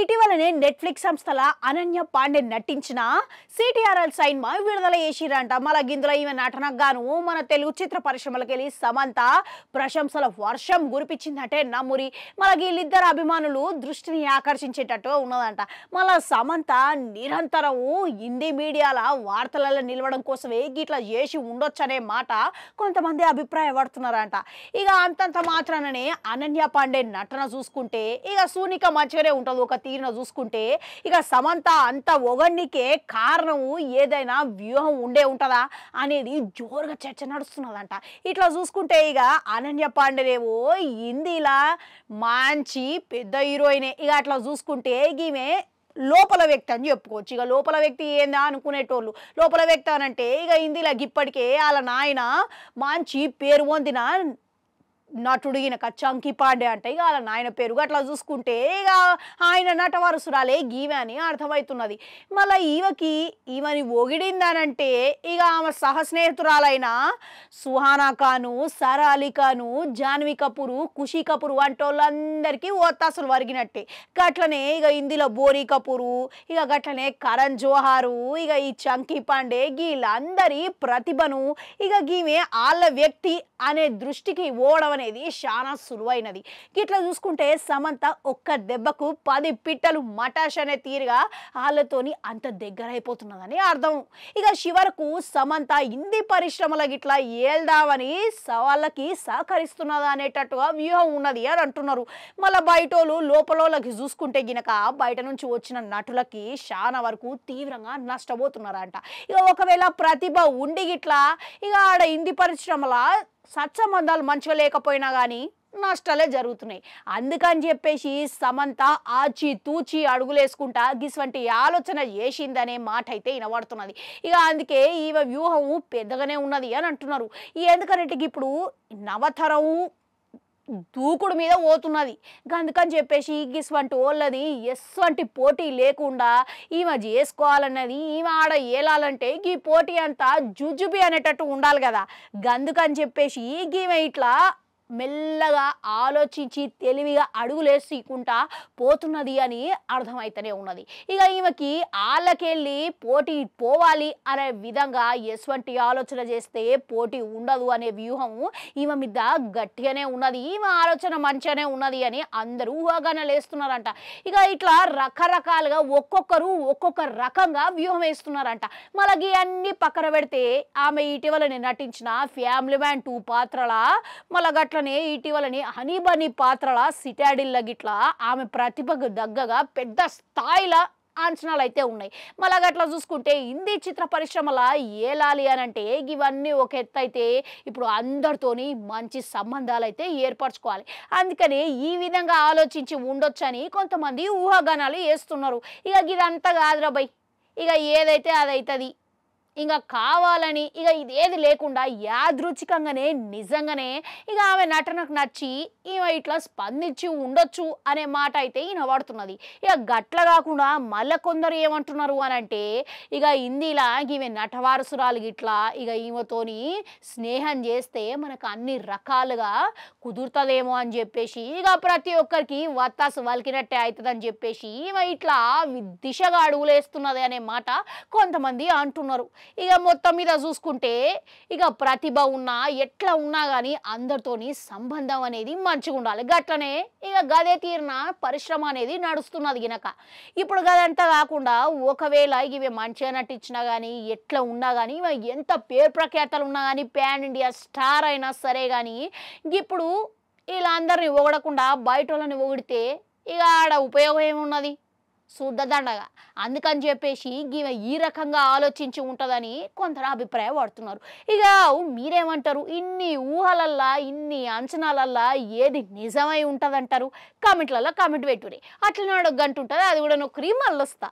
ఇటీవలనే నెట్ఫ్లిక్స్ సంస్థల అనన్య పాండే నటించిన సిటీఆర్ఎల్ సైన్మా విడుదల చేసిరంట మళ్ళా గిందులో ఈమె నటనగాను మన తెలుగు చిత్ర పరిశ్రమలకెళ్ళి సమంత ప్రశంసల వర్షం గురిపించిందంటే నమ్మురి మన వీళ్ళిద్దరు అభిమానులు దృష్టిని ఆకర్షించేటట్టు ఉన్నదంట మళ్ళా సమంత నిరంతరం హిందీ మీడియాల వార్తలలో నిలవడం కోసమే ఇట్లా చేసి ఉండొచ్చనే మాట కొంతమంది అభిప్రాయపడుతున్నారంట ఇక అంతంత మాత్రాననే అనన్య పాండే నటన చూసుకుంటే ఇక సూనిక మంచిగానే ఉంటుంది ఒక తీరున చూసుకుంటే ఇక సమంత అంత ఒగన్నికే కారణము ఏదైనా వ్యూహం ఉండే ఉంటుందా అనేది జోరుగా చర్చ నడుస్తున్నదంట ఇట్లా చూసుకుంటే ఇక అనన్య పాండేనేమో హిందీలా మంచి పెద్ద హీరోయినే ఇక అట్లా చూసుకుంటే ఈమె లోపల వ్యక్తి అని చెప్పుకోవచ్చు ఇక లోపల వ్యక్తి ఏందా అనుకునేటోళ్ళు లోపల వ్యక్తి అనంటే ఇక హిందీలోకి ఇప్పటికే వాళ్ళ నాయన మంచి పేరు పొందిన నటుడు ఈయన కచ్చంకి పాండే అంటే ఇక వాళ్ళ నాయన పేరుగా అట్లా చూసుకుంటే ఇక ఆయన నట వరుసురాలే గీవే అని అర్థమవుతున్నది మళ్ళీ ఈవకి ఈమెని ఒగిడిందనంటే ఇక ఆమె సహస్నేహితురాలైన సుహానా ఖాను సరా అలీ ఖాను జాన్వీ కపూరు ఖుషి కపూరు వంటి వాళ్ళందరికీ ఓత్తాసులు వరిగినట్టే గట్లనే ఇక ఇందులో బోరీ కపూరు ఇక గట్లనే కరణ్ జోహారు ఇక ఈ చంకీ పాండే గీళ్ళందరి ప్రతిభను ఇక గీమె వాళ్ళ వ్యక్తి అనే దృష్టికి ఓడవని అనేది చాలా సులువైనది ఇట్లా చూసుకుంటే సమంత ఒక్క దెబ్బకు పది పిట్టలు మటాష్ అనే తీరుగా వాళ్ళతోని అంత దగ్గర అయిపోతున్నదని అర్థం ఇక చివరకు సమంత హింది పరిశ్రమల గిట్లా ఏల్దామని సవాళ్ళకి సహకరిస్తున్నదా అనేటట్టుగా వ్యూహం ఉన్నది అని అంటున్నారు మళ్ళీ బయటోళ్ళు లోపలోళ్ళకి చూసుకుంటే గినక బయట నుంచి వచ్చిన నటులకి చాలా వరకు తీవ్రంగా నష్టపోతున్నారంట ఇక ఒకవేళ ప్రతిభ ఉండి గిట్లా ఇక ఆడ హిందీ పరిశ్రమల సత్సంబంధాలు మంచిగా లేకపోయినా కానీ నష్టాలే జరుగుతున్నాయి అందుకని చెప్పేసి సమంత ఆచి తూచి అడుగులేసుకుంటా గిసువంటి ఆలోచన చేసిందనే మాట అయితే వినబడుతున్నది ఇక అందుకే ఈమె వ్యూహం పెద్దగానే ఉన్నది అని అంటున్నారు ఎందుకనేటికి ఇప్పుడు నవతరం దూకుడు మీద పోతున్నది అందుకని చెప్పేసి గిస్ వంటి వాళ్ళది ఎస్ వంటి పోటీ లేకుండా ఈమె చేసుకోవాలన్నది ఈమె ఆడ ఏలాలంటే ఈ పోటీ అంతా జుజుబి అనేటట్టు ఉండాలి కదా గందుకని చెప్పేసి ఈమె ఇట్లా మెల్లగా ఆలోచించి తెలివిగా అడుగులేసుకుంటా పోతున్నది అని అర్థమైతేనే ఉన్నది ఇక ఈమెకి ఆళ్ళకెళ్ళి పోటీ పోవాలి అనే విధంగా ఎటువంటి ఆలోచన చేస్తే పోటీ ఉండదు అనే వ్యూహం ఈమె మీద గట్టిగానే ఉన్నది ఈమె ఆలోచన మంచిగానే ఉన్నది అని అందరూ ఊహాగానలేస్తున్నారంట ఇక ఇట్లా రకరకాలుగా ఒక్కొక్కరు ఒక్కొక్క రకంగా వ్యూహం వేస్తున్నారంట మళ్ళీ అన్ని పక్కన పెడితే ఆమె ఇటీవల నటించిన ఫ్యామిలీ మ్యాన్ టూ పాత్రల మళ్ళీ అట్లనే ఇటీవలని బనీ పాత్రల సిటాడిల్ల గిట్ల ఆమె ప్రతిభకు దగ్గగా పెద్ద స్థాయిలో అంచనాలు అయితే ఉన్నాయి మళ్ళా అట్లా చూసుకుంటే హిందీ చిత్ర పరిశ్రమల ఏలాలి అని అంటే ఇవన్నీ ఒక ఎత్తు అయితే ఇప్పుడు అందరితోని మంచి సంబంధాలు అయితే ఏర్పరచుకోవాలి అందుకని ఈ విధంగా ఆలోచించి ఉండొచ్చని కొంతమంది ఊహాగానాలు వేస్తున్నారు ఇక ఇదంతా కాదురా బై ఇక ఏదైతే అదైతుంది ఇంకా కావాలని ఇక ఇదేది లేకుండా యాదృచ్ఛికంగానే నిజంగానే ఇక ఆమె నటనకు నచ్చి ఈమె ఇట్లా స్పందించి ఉండొచ్చు అనే మాట అయితే ఈయన వాడుతున్నది ఇక గట్ల కాకుండా మళ్ళీ కొందరు ఏమంటున్నారు అని అంటే ఇక హిందీలా ఈమె నటవారసురాలు ఇట్లా ఇక ఈమెతోని స్నేహం చేస్తే మనకు అన్ని రకాలుగా కుదురుతుందేమో అని చెప్పేసి ఇక ప్రతి ఒక్కరికి వత్తాసు వలికినట్టే అవుతుందని చెప్పేసి ఈమె ఇట్లా దిశగా అడుగులేస్తున్నది అనే మాట కొంతమంది అంటున్నారు ఇక మొత్తం మీద చూసుకుంటే ఇక ప్రతిభ ఉన్నా ఎట్లా ఉన్నా కానీ అందరితోని సంబంధం అనేది మంచిగా ఉండాలి గట్లనే ఇక గదే తీరిన పరిశ్రమ అనేది నడుస్తున్నది గినక ఇప్పుడు గదంతా కాకుండా ఒకవేళ ఇవి మంచిగా నటించినా కానీ ఎట్లా ఉన్నా కానీ ఎంత పేరు ప్రఖ్యాతలు ఉన్నా కానీ ప్యాన్ ఇండియా స్టార్ అయినా సరే కానీ ఇప్పుడు ఇలా అందరిని ఒగడకుండా బయట వాళ్ళని ఒగిడితే ఇక ఆడ ఉపయోగం ఏమున్నది శుద్ధదండగా అందుకని చెప్పేసి ఈమె ఈ రకంగా ఆలోచించి ఉంటుందని కొందరు అభిప్రాయపడుతున్నారు ఇక మీరేమంటారు ఇన్ని ఊహలల్లా ఇన్ని అంచనాలల్లా ఏది నిజమై ఉంటుందంటారు కామెంట్లలో కామెంట్ పెట్టురే అట్లనే ఒక గంట ఉంటుంది అది కూడా నొక్కరి మళ్ళొస్తా